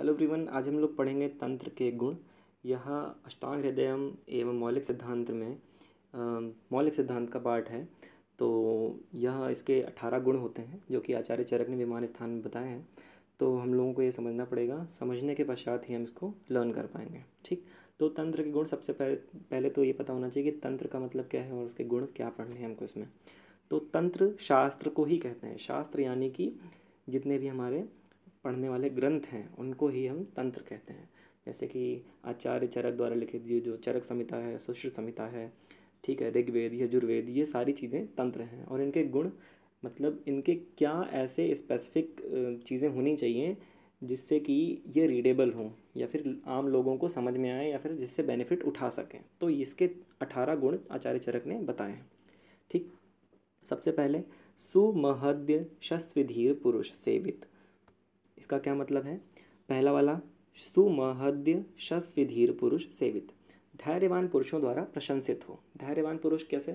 hello everyone आज हम लोग पढ़ेंगे तंत्र के गुण यह अष्टांग हृदय एवं मौलिक सिद्धांत में मौलिक सिद्धांत का पार्ट है तो यह इसके अठारह गुण होते हैं जो कि आचार्य चरक ने विमान स्थान में बताए हैं तो हम लोगों को ये समझना पड़ेगा समझने के पश्चात ही हम इसको लर्न कर पाएंगे ठीक तो तंत्र के गुण सबसे पहले पहले तो ये पता होना चाहिए कि तंत्र का मतलब क्या है और उसके गुण क्या पढ़ने हैं हमको इसमें तो तंत्र शास्त्र को ही कहते हैं शास्त्र यानी कि जितने भी हमारे पढ़ने वाले ग्रंथ हैं उनको ही हम तंत्र कहते हैं जैसे कि आचार्य चरक द्वारा लिखित ये जो चरक संहिता है सुश्र संहिता है ठीक है ऋग्वेद यजुर्वेद ये सारी चीज़ें तंत्र हैं और इनके गुण मतलब इनके क्या ऐसे स्पेसिफिक चीज़ें होनी चाहिए जिससे कि ये रीडेबल हों या फिर आम लोगों को समझ में आए या फिर जिससे बेनिफिट उठा सकें तो इसके अठारह गुण आचार्य चरक ने बताए हैं ठीक सबसे पहले सुमहद्य शस्विधीर पुरुष सेवित इसका क्या मतलब है पहला वाला सुमहद्य शस्विधीर पुरुष सेवित धैर्यवान पुरुषों द्वारा प्रशंसित हो धैर्यवान पुरुष कैसे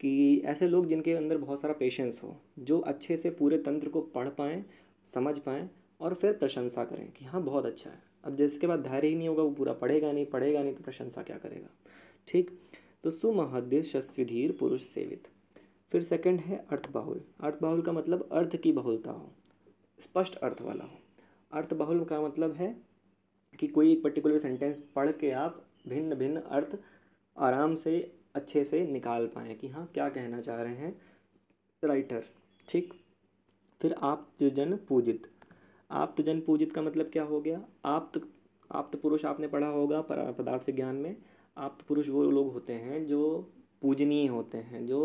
कि ऐसे लोग जिनके अंदर बहुत सारा पेशेंस हो जो अच्छे से पूरे तंत्र को पढ़ पाएँ समझ पाएँ और फिर प्रशंसा करें कि हाँ बहुत अच्छा है अब जिसके बाद धैर्य ही नहीं होगा वो पूरा पढ़ेगा नहीं पढ़ेगा नहीं तो प्रशंसा क्या करेगा ठीक तो सुमहद्य शस्विधीर पुरुष सेवित फिर सेकंड है अर्थबाहुल अर्थबाहुल का मतलब अर्थ की बहुलता हो स्पष्ट अर्थ वाला हो अर्थ बहुल का मतलब है कि कोई एक पर्टिकुलर सेंटेंस पढ़ के आप भिन्न भिन्न अर्थ आराम से अच्छे से निकाल पाएँ कि हाँ क्या कहना चाह रहे हैं राइटर ठीक फिर आप जन पूजित आप्त जन पूजित का मतलब क्या हो गया आप्त आप्त पुरुष आपने पढ़ा होगा पदार्थ विज्ञान में आप्त पुरुष वो लोग होते हैं जो पूजनीय होते हैं जो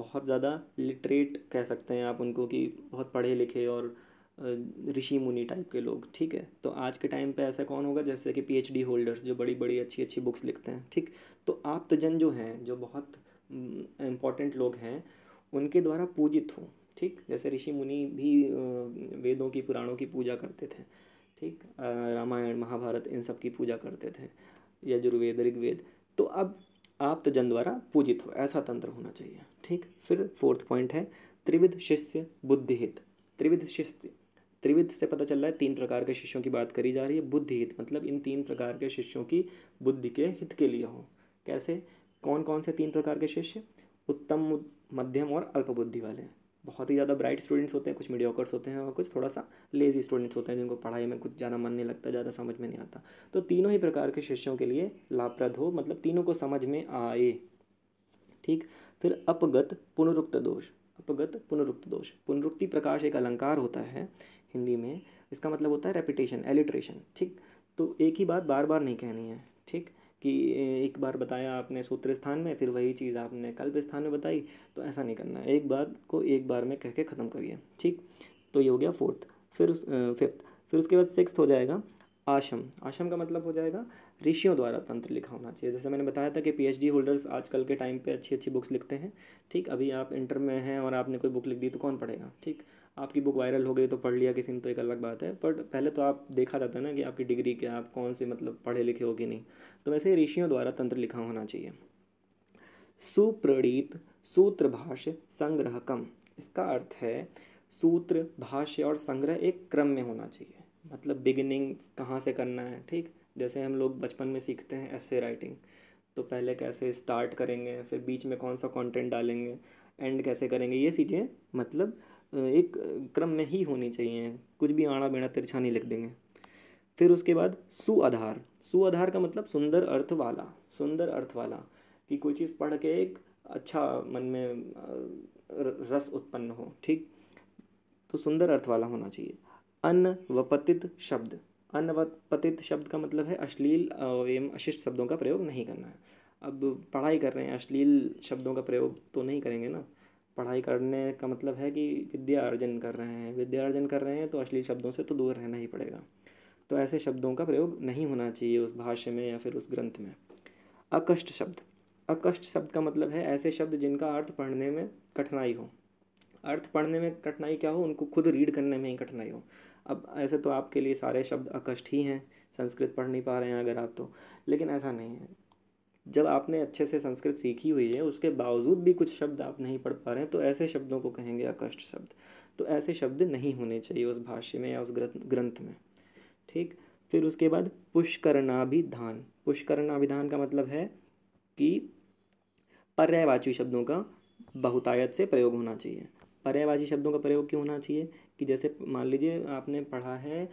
बहुत ज़्यादा लिटरेट कह सकते हैं आप उनको कि बहुत पढ़े लिखे और ऋषि मुनि टाइप के लोग ठीक है तो आज के टाइम पे ऐसा कौन होगा जैसे कि पीएचडी होल्डर्स जो बड़ी बड़ी अच्छी अच्छी बुक्स लिखते हैं ठीक तो आप्तजन जो हैं जो बहुत इम्पॉर्टेंट लोग हैं उनके द्वारा पूजित हों ठीक जैसे ऋषि मुनि भी वेदों की पुराणों की पूजा करते थे ठीक रामायण महाभारत इन सब की पूजा करते थे यजुर्वेद ऋग्वेद तो अब आप तजन द्वारा पूजित हो ऐसा तंत्र होना चाहिए ठीक फिर फोर्थ पॉइंट है त्रिविध शिष्य बुद्धिहित त्रिविध शिष्य त्रिविध से पता चल रहा है तीन प्रकार के शिष्यों की बात करी जा रही है बुद्धि हित मतलब इन तीन प्रकार के शिष्यों की बुद्धि के हित के लिए हों कैसे कौन कौन से तीन प्रकार के शिष्य उत्तम मध्यम और अल्प बुद्धि वाले हैं बहुत ही ज़्यादा ब्राइट स्टूडेंट्स होते हैं कुछ मीडियोकर्स होते हैं और कुछ थोड़ा सा लेजी स्टूडेंट्स होते हैं जिनको पढ़ाई में कुछ ज़्यादा मन नहीं लगता ज़्यादा समझ में नहीं आता तो तीनों ही प्रकार के शिष्यों के लिए लाभप्रद हो मतलब तीनों को समझ में आए ठीक फिर अपगत पुनरुक्त दोष अपगत पुनरुक्त दोष पुनरुक्ति प्रकाश एक अलंकार होता है हिंदी में इसका मतलब होता है रेपिटेशन एलिट्रेशन ठीक तो एक ही बात बार बार नहीं कहनी है ठीक कि एक बार बताया आपने सूत्र स्थान में फिर वही चीज़ आपने कल्प स्थान में बताई तो ऐसा नहीं करना एक बात को एक बार में कह के ख़त्म करिए ठीक तो ये हो गया फोर्थ फिर उस फिफ्थ फिर उसके बाद सिक्स हो जाएगा आशम आशम का मतलब हो जाएगा ऋषियों द्वारा तंत्र लिखा होना चाहिए जैसे मैंने बताया था कि पीएचडी होल्डर्स आजकल के टाइम पे अच्छी अच्छी बुक्स लिखते हैं ठीक अभी आप इंटर में हैं और आपने कोई बुक लिख दी तो कौन पढ़ेगा ठीक आपकी बुक वायरल हो गई तो पढ़ लिया किसी ने तो एक अलग बात है बट पहले तो आप देखा जाता है ना कि आपकी डिग्री क्या आप कौन से मतलब पढ़े लिखे हो कि नहीं तो वैसे ऋषियों द्वारा तंत्र लिखा होना चाहिए सुप्रणीत सूत्र भाष्य संग्रह कम इसका अर्थ है सूत्र भाष्य और संग्रह एक क्रम में होना चाहिए मतलब बिगिनिंग कहाँ से करना है ठीक जैसे हम लोग बचपन में सीखते हैं ऐसे राइटिंग तो पहले कैसे स्टार्ट करेंगे फिर बीच में कौन सा कंटेंट डालेंगे एंड कैसे करेंगे ये चीज़ें मतलब एक क्रम में ही होनी चाहिए कुछ भी आड़ा बेड़ा तिरछा नहीं लिख देंगे फिर उसके बाद सुआधार सुआधार का मतलब सुंदर अर्थ वाला सुंदर अर्थ वाला कि कोई चीज़ पढ़ के एक अच्छा मन में रस उत्पन्न हो ठीक तो सुंदर अर्थ वाला होना चाहिए अन वपतित शब्द अनवपतित शब्द का मतलब है अश्लील एवं अशिष्ट शब्दों का प्रयोग नहीं करना है अब पढ़ाई कर रहे हैं अश्लील शब्दों का प्रयोग तो नहीं करेंगे ना पढ़ाई करने का मतलब है कि विद्या अर्जन कर रहे हैं विद्या अर्जन कर रहे हैं तो अश्लील शब्दों से तो दूर रहना ही पड़ेगा तो ऐसे शब्दों का प्रयोग नहीं होना चाहिए उस भाष्य में या फिर उस ग्रंथ में अकष्ट शब्द अकष्ट शब्द का मतलब है ऐसे शब्द जिनका अर्थ पढ़ने में कठिनाई हो अर्थ पढ़ने में कठिनाई क्या हो उनको खुद रीड करने में ही कठिनाई हो अब ऐसे तो आपके लिए सारे शब्द अकष्ट ही हैं संस्कृत पढ़ नहीं पा रहे हैं अगर आप तो लेकिन ऐसा नहीं है जब आपने अच्छे से संस्कृत सीखी हुई है उसके बावजूद भी कुछ शब्द आप नहीं पढ़ पा रहे हैं तो ऐसे शब्दों को कहेंगे अकष्ट शब्द तो ऐसे शब्द नहीं होने चाहिए उस भाष्य में या उस ग्रंथ में ठीक फिर उसके बाद पुष्करणाभिधान पुष्करणाभिधान का मतलब है कि पर्यायवाची शब्दों का बहुतायत से प्रयोग होना चाहिए पर्यायवाची शब्दों का प्रयोग क्यों होना चाहिए कि जैसे मान लीजिए आपने पढ़ा है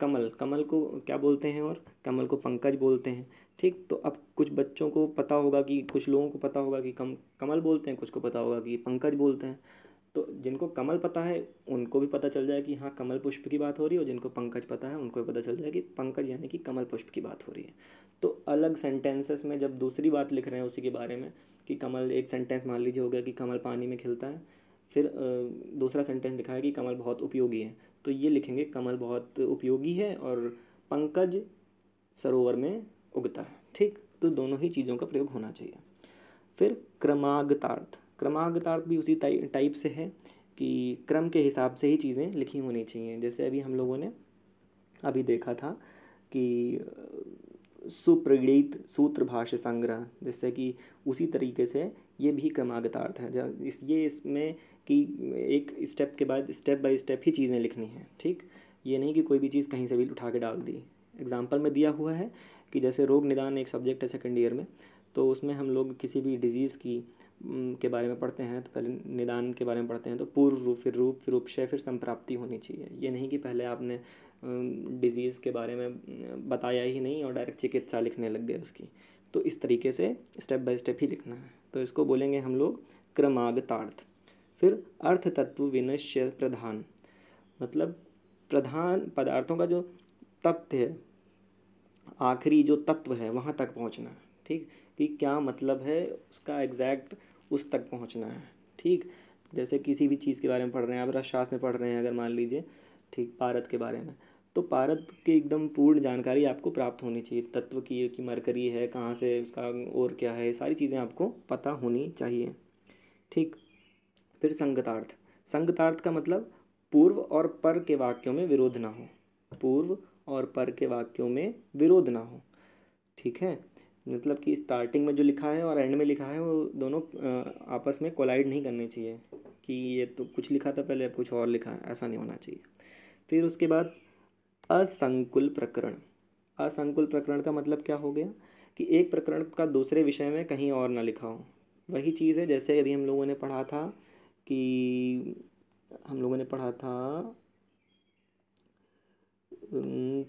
कमल कमल को क्या बोलते हैं और कमल को पंकज बोलते हैं ठीक तो अब कुछ बच्चों को पता होगा कि कुछ लोगों को पता होगा कि कम कमल बोलते हैं कुछ को पता होगा कि पंकज बोलते हैं तो जिनको कमल पता है उनको भी पता चल जाए कि हाँ कमल पुष्प की बात हो रही है और जिनको पंकज पता है उनको भी पता चल जाए कि पंकज यानी कि कमल पुष्प की बात हो रही है तो अलग सेंटेंसेस में जब दूसरी बात लिख रहे हैं उसी के बारे में कि कमल एक सेंटेंस मान लीजिए हो गया कि कमल पानी में खिलता है फिर दूसरा सेंटेंस दिखाया कि कमल बहुत उपयोगी है तो ये लिखेंगे कमल बहुत उपयोगी है और पंकज सरोवर में उगता है ठीक तो दोनों ही चीज़ों का प्रयोग होना चाहिए फिर क्रमागतार्थ क्रमागतार्थ भी उसी टाइप से है कि क्रम के हिसाब से ही चीज़ें लिखी होनी चाहिए जैसे अभी हम लोगों ने अभी देखा था कि सुप्रगणित सूत्र भाष्य संग्रह जैसे कि उसी तरीके से ये भी क्रमागतार्थ है इस ये इसमें कि एक स्टेप के बाद स्टेप बाय स्टेप ही चीज़ें लिखनी हैं ठीक ये नहीं कि कोई भी चीज़ कहीं से भी उठा के डाल दी एग्ज़ाम्पल में दिया हुआ है कि जैसे रोग निदान एक सब्जेक्ट है सेकेंड ईयर में तो उसमें हम लोग किसी भी डिज़ीज़ की के बारे में पढ़ते हैं तो पहले निदान के बारे में पढ़ते हैं तो पूर्व रूप फिर रूप फिर से फिर संप्राप्ति होनी चाहिए ये नहीं कि पहले आपने डिज़ीज़ के बारे में बताया ही नहीं और डायरेक्ट चिकित्सा लिखने लग गए उसकी तो इस तरीके से स्टेप बाय स्टेप ही लिखना है तो इसको बोलेंगे हम लोग क्रमागतार्थ फिर अर्थ तत्व विनश्य प्रधान मतलब प्रधान पदार्थों का जो तथ्य है आखिरी जो तत्व है वहाँ तक पहुँचना ठीक कि क्या मतलब है उसका एग्जैक्ट उस तक पहुँचना है ठीक जैसे किसी भी चीज़ के बारे में पढ़ रहे हैं आप राष्ट्रशास्त्र में पढ़ रहे हैं अगर मान लीजिए ठीक भारत के बारे में तो पारद की एकदम पूर्ण जानकारी आपको प्राप्त होनी चाहिए तत्व की कि मरकरी है कहाँ से उसका और क्या है सारी चीज़ें आपको पता होनी चाहिए ठीक फिर संगतार्थ संगतार्थ का मतलब पूर्व और पर के वाक्यों में विरोध ना हो पूर्व और पर के वाक्यों में विरोध ना हो ठीक है मतलब कि स्टार्टिंग में जो लिखा है और एंड में लिखा है वो दोनों आपस में कोलाइड नहीं करने चाहिए कि ये तो कुछ लिखा था पहले कुछ और लिखा है ऐसा नहीं होना चाहिए फिर उसके बाद असंकुल प्रकरण असंकुल प्रकरण का मतलब क्या हो गया कि एक प्रकरण का दूसरे विषय में कहीं और ना लिखा हो वही चीज़ है जैसे अभी हम लोगों ने पढ़ा था कि हम लोगों ने पढ़ा था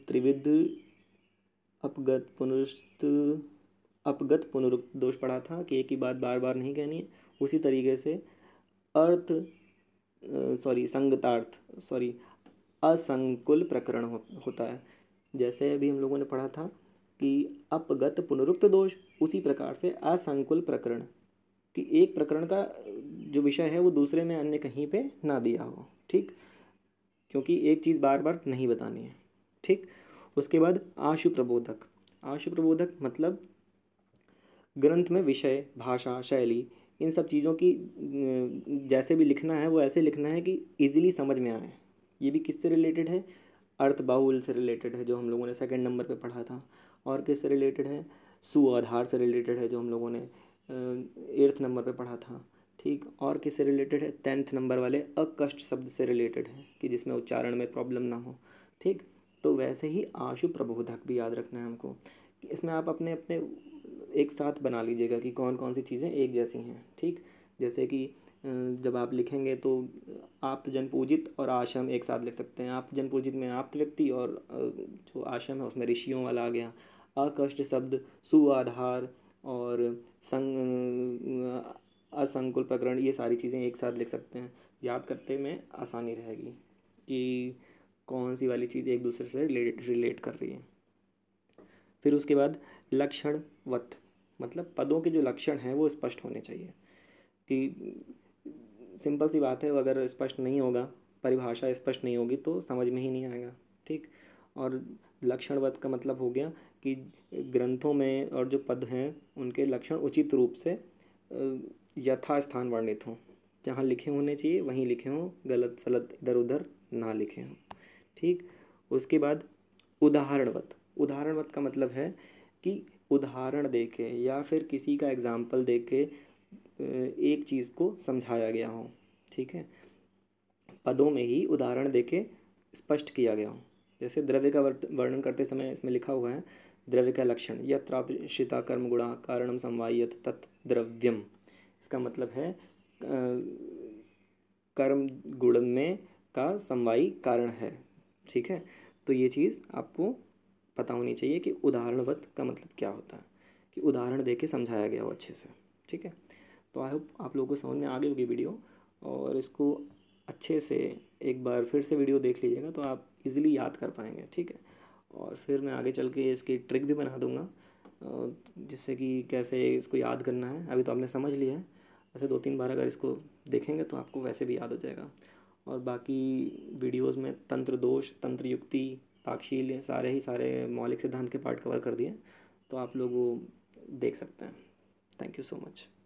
त्रिविध अपगत पुनरुस्त अपगत पुनरुक्त दोष पढ़ा था कि एक ही बात बार बार नहीं कहनी है उसी तरीके से अर्थ सॉरी संगतार्थ सॉरी असंकुल प्रकरण हो, होता है जैसे अभी हम लोगों ने पढ़ा था कि अपगत पुनरुक्त दोष उसी प्रकार से असंकुल प्रकरण कि एक प्रकरण का जो विषय है वो दूसरे में अन्य कहीं पे ना दिया हो ठीक क्योंकि एक चीज़ बार बार नहीं बतानी है ठीक उसके बाद आशु प्रबोधक आशु प्रबोधक मतलब ग्रंथ में विषय भाषा शैली इन सब चीज़ों की जैसे भी लिखना है वो ऐसे लिखना है कि इजीली समझ में आए ये भी किससे रिलेटेड है अर्थ बाहुल से रिलेटेड है जो हम लोगों ने सेकेंड नंबर पर पढ़ा था और किससे रिलेटेड है सु आधार से रिलेटेड है जो हम लोगों ने एर्थ नंबर पे पढ़ा था ठीक और किससे रिलेटेड है टेंथ नंबर वाले अकष्ट शब्द से रिलेटेड है कि जिसमें उच्चारण में प्रॉब्लम ना हो ठीक तो वैसे ही आशु प्रबोधक भी याद रखना है हमको इसमें आप अपने अपने एक साथ बना लीजिएगा कि कौन कौन सी चीज़ें एक जैसी हैं ठीक जैसे कि जब आप लिखेंगे तो आप्त जन पूजित और आश्रम एक साथ लिख सकते हैं आप्त जन पूजित में आप्त व्यक्ति और जो आश्रम है उसमें ऋषियों वाला आ गया अकष्ट शब्द सुआधार और संग असंकुल प्रकरण ये सारी चीज़ें एक साथ लिख सकते हैं याद करते में आसानी रहेगी कि कौन सी वाली चीज़ एक दूसरे से रिलेट रिलेट कर रही है फिर उसके बाद लक्षणवत मतलब पदों के जो लक्षण हैं वो स्पष्ट होने चाहिए कि सिंपल सी बात है अगर स्पष्ट नहीं होगा परिभाषा स्पष्ट नहीं होगी तो समझ में ही नहीं आएगा ठीक और लक्षणवत का मतलब हो गया कि ग्रंथों में और जो पद हैं उनके लक्षण उचित रूप से यथा स्थान वर्णित हों जहाँ लिखे होने चाहिए वहीं लिखे हों गलत सलत इधर उधर ना लिखे हों ठीक उसके बाद उदाहरणवत उदाहरणवत का मतलब है कि उदाहरण दे के या फिर किसी का एग्ज़ाम्पल दे के एक चीज़ को समझाया गया हो ठीक है पदों में ही उदाहरण देके स्पष्ट किया गया हो जैसे द्रव्य का वर्णन करते समय इसमें लिखा हुआ है द्रव्य का लक्षण यत्रिता कर्म गुणा कारणम समवायत तत् द्रव्यम इसका मतलब है कर्म गुण में का समवायी कारण है ठीक है तो ये चीज़ आपको पता होनी चाहिए कि उदाहरणवत का मतलब क्या होता है कि उदाहरण दे के समझाया गया हो अच्छे से ठीक है तो आई होप आप लोगों को समझ में आ गई होगी वीडियो और इसको अच्छे से एक बार फिर से वीडियो देख लीजिएगा तो आप इजीली याद कर पाएंगे ठीक है और फिर मैं आगे चल के इसकी ट्रिक भी बना दूँगा जिससे कि कैसे इसको याद करना है अभी तो आपने समझ लिया है वैसे दो तीन बार अगर इसको देखेंगे तो आपको वैसे भी याद हो जाएगा और बाकी वीडियोस में तंत्र दोष तंत्र युक्ति ताक्षील सारे ही सारे मौलिक सिद्धांत के पार्ट कवर कर दिए तो आप लोग वो देख सकते हैं थैंक यू सो मच